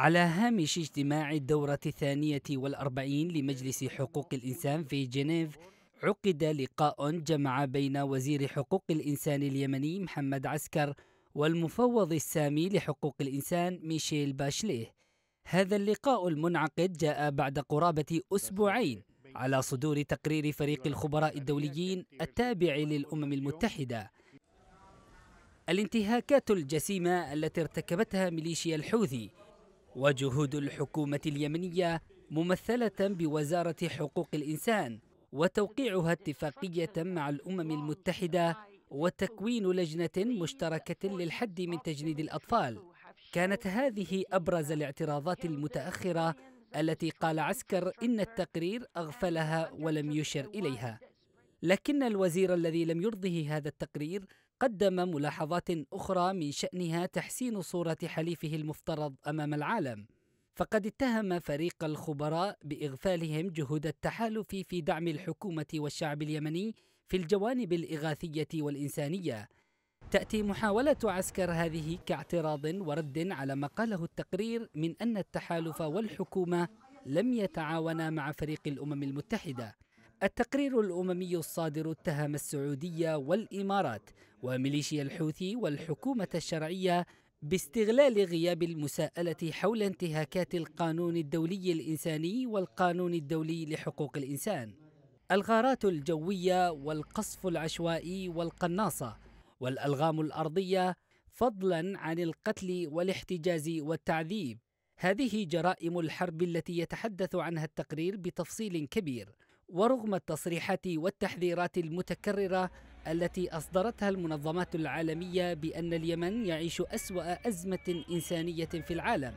على هامش اجتماع الدورة الثانية والأربعين لمجلس حقوق الإنسان في جنيف عقد لقاء جمع بين وزير حقوق الإنسان اليمني محمد عسكر والمفوض السامي لحقوق الإنسان ميشيل باشليه هذا اللقاء المنعقد جاء بعد قرابة أسبوعين على صدور تقرير فريق الخبراء الدوليين التابع للأمم المتحدة الانتهاكات الجسيمة التي ارتكبتها ميليشيا الحوثي وجهود الحكومة اليمنية ممثلة بوزارة حقوق الإنسان وتوقيعها اتفاقية مع الأمم المتحدة وتكوين لجنة مشتركة للحد من تجنيد الأطفال كانت هذه أبرز الاعتراضات المتأخرة التي قال عسكر إن التقرير أغفلها ولم يشر إليها لكن الوزير الذي لم يرضه هذا التقرير قدم ملاحظات أخرى من شأنها تحسين صورة حليفه المفترض أمام العالم فقد اتهم فريق الخبراء باغفالهم جهود التحالف في دعم الحكومه والشعب اليمني في الجوانب الاغاثيه والانسانيه تاتي محاوله عسكر هذه كاعتراض ورد على ما قاله التقرير من ان التحالف والحكومه لم يتعاونا مع فريق الامم المتحده التقرير الأممي الصادر اتهم السعودية والإمارات وميليشيا الحوثي والحكومة الشرعية باستغلال غياب المساءلة حول انتهاكات القانون الدولي الإنساني والقانون الدولي لحقوق الإنسان الغارات الجوية والقصف العشوائي والقناصة والألغام الأرضية فضلا عن القتل والاحتجاز والتعذيب هذه جرائم الحرب التي يتحدث عنها التقرير بتفصيل كبير ورغم التصريحات والتحذيرات المتكررة التي أصدرتها المنظمات العالمية بأن اليمن يعيش أسوأ أزمة إنسانية في العالم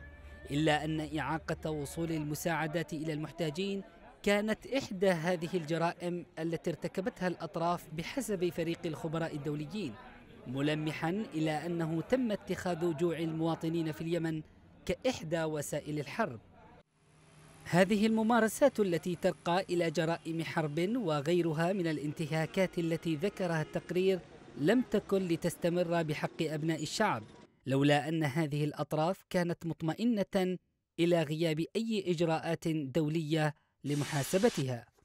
إلا أن إعاقة وصول المساعدات إلى المحتاجين كانت إحدى هذه الجرائم التي ارتكبتها الأطراف بحسب فريق الخبراء الدوليين ملمحا إلى أنه تم اتخاذ جوع المواطنين في اليمن كإحدى وسائل الحرب هذه الممارسات التي ترقى إلى جرائم حرب وغيرها من الانتهاكات التي ذكرها التقرير لم تكن لتستمر بحق أبناء الشعب لولا أن هذه الأطراف كانت مطمئنة إلى غياب أي إجراءات دولية لمحاسبتها